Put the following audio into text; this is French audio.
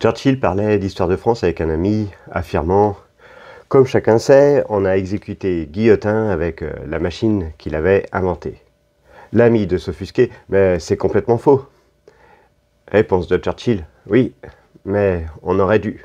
Churchill parlait d'histoire de France avec un ami, affirmant Comme chacun sait, on a exécuté Guillotin avec euh, la machine qu'il avait inventée. L'ami de s'offusquer Mais c'est complètement faux. Réponse de Churchill Oui, mais on aurait dû.